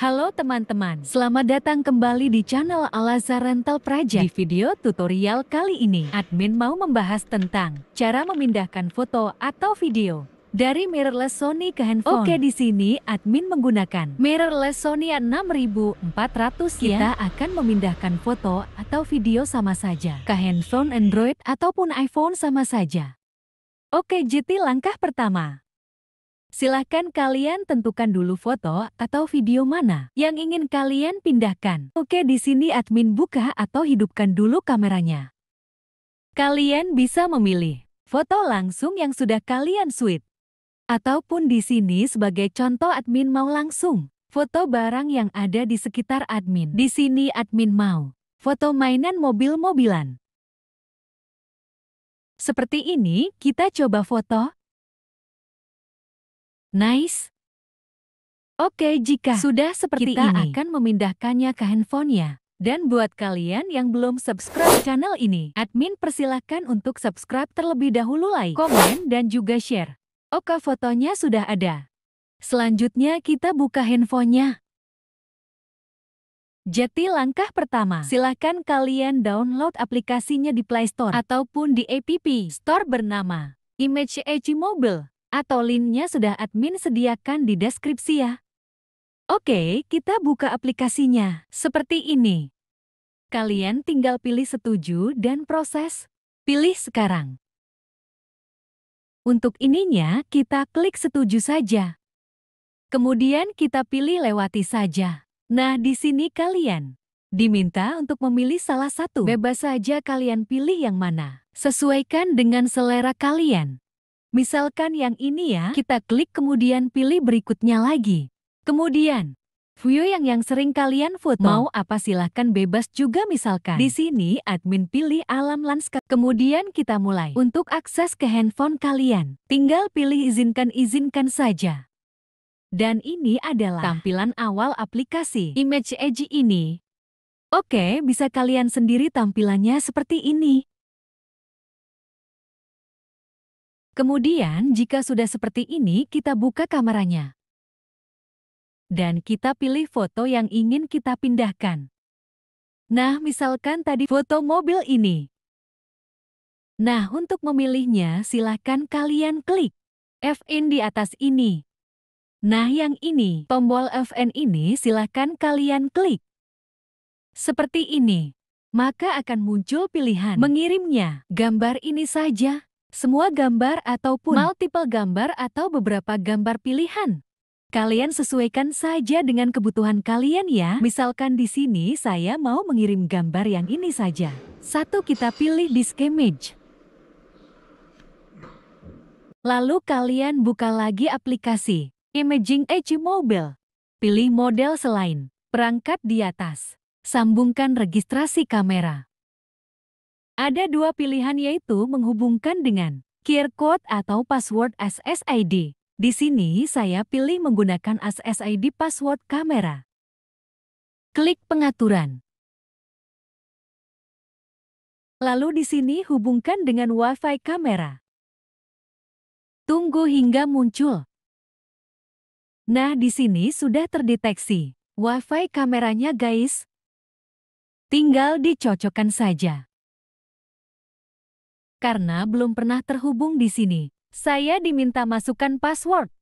Halo teman-teman, selamat datang kembali di channel Alazar Rental Praja. Di video tutorial kali ini, admin mau membahas tentang cara memindahkan foto atau video dari mirrorless Sony ke handphone. Oke, di sini admin menggunakan mirrorless Sony a 6400 ya. Kita akan memindahkan foto atau video sama saja ke handphone Android ataupun iPhone sama saja. Oke, jadi langkah pertama. Silahkan kalian tentukan dulu foto atau video mana yang ingin kalian pindahkan. Oke di sini admin buka atau hidupkan dulu kameranya. Kalian bisa memilih foto langsung yang sudah kalian switch Ataupun di sini sebagai contoh admin mau langsung foto barang yang ada di sekitar admin. Di sini admin mau foto mainan mobil-mobilan. Seperti ini, kita coba foto Nice. Oke, jika sudah seperti kita ini, akan memindahkannya ke handphonenya. Dan buat kalian yang belum subscribe channel ini, admin persilahkan untuk subscribe terlebih dahulu like, komen, dan juga share. Oke fotonya sudah ada. Selanjutnya kita buka handphonenya. Jadi langkah pertama, silahkan kalian download aplikasinya di Play Store ataupun di App Store bernama Image Edge Mobile atau linknya sudah admin sediakan di deskripsi ya. Oke, kita buka aplikasinya seperti ini. Kalian tinggal pilih setuju dan proses. Pilih sekarang. Untuk ininya, kita klik setuju saja. Kemudian kita pilih lewati saja. Nah, di sini kalian diminta untuk memilih salah satu. Bebas saja kalian pilih yang mana. Sesuaikan dengan selera kalian. Misalkan yang ini ya, kita klik kemudian pilih berikutnya lagi. Kemudian, View yang yang sering kalian foto. Mau apa silahkan bebas juga misalkan. Di sini admin pilih alam lanskap. Kemudian kita mulai. Untuk akses ke handphone kalian, tinggal pilih izinkan-izinkan saja. Dan ini adalah tampilan awal aplikasi Image Edge ini. Oke, bisa kalian sendiri tampilannya seperti ini. Kemudian jika sudah seperti ini kita buka kameranya. Dan kita pilih foto yang ingin kita pindahkan. Nah misalkan tadi foto mobil ini. Nah untuk memilihnya silahkan kalian klik FN di atas ini. Nah yang ini, tombol FN ini silahkan kalian klik. Seperti ini. Maka akan muncul pilihan mengirimnya. Gambar ini saja semua gambar ataupun multiple gambar atau beberapa gambar pilihan. Kalian sesuaikan saja dengan kebutuhan kalian ya. Misalkan di sini saya mau mengirim gambar yang ini saja. Satu kita pilih disk image. Lalu kalian buka lagi aplikasi Imaging Edge Mobile. Pilih model selain perangkat di atas. Sambungkan registrasi kamera. Ada dua pilihan yaitu menghubungkan dengan QR code atau password SSID. Di sini saya pilih menggunakan SSID password kamera. Klik pengaturan. Lalu di sini hubungkan dengan Wi-Fi kamera. Tunggu hingga muncul. Nah, di sini sudah terdeteksi. Wi-Fi kameranya, guys. Tinggal dicocokkan saja karena belum pernah terhubung di sini. Saya diminta masukkan password.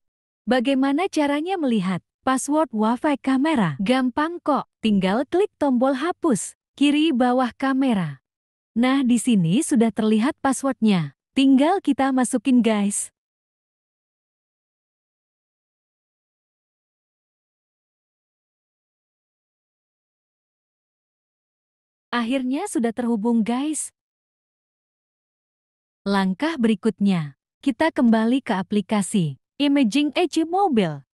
Bagaimana caranya melihat password wifi kamera? Gampang kok, tinggal klik tombol hapus, kiri bawah kamera. Nah, di sini sudah terlihat passwordnya. Tinggal kita masukin guys. Akhirnya sudah terhubung guys. Langkah berikutnya, kita kembali ke aplikasi Imaging Edge Mobile.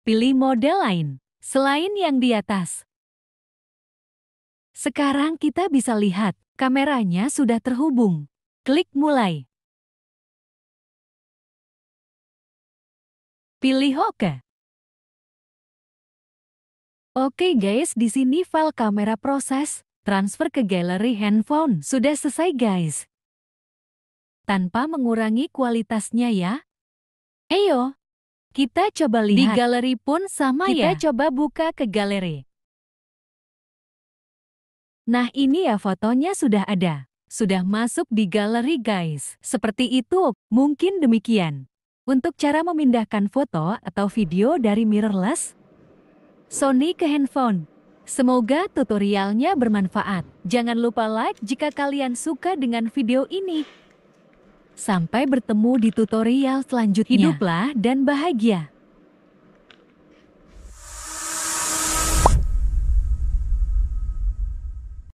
Pilih model lain, selain yang di atas. Sekarang kita bisa lihat, kameranya sudah terhubung. Klik mulai. Pilih OK. Oke guys, di sini file kamera proses, transfer ke galeri handphone. Sudah selesai guys. Tanpa mengurangi kualitasnya ya. Eyo, kita coba lihat. Di galeri pun sama kita ya. Kita coba buka ke galeri. Nah ini ya fotonya sudah ada. Sudah masuk di galeri guys. Seperti itu, mungkin demikian. Untuk cara memindahkan foto atau video dari mirrorless, Sony ke handphone. Semoga tutorialnya bermanfaat. Jangan lupa like jika kalian suka dengan video ini. Sampai bertemu di tutorial selanjutnya. Hiduplah dan bahagia.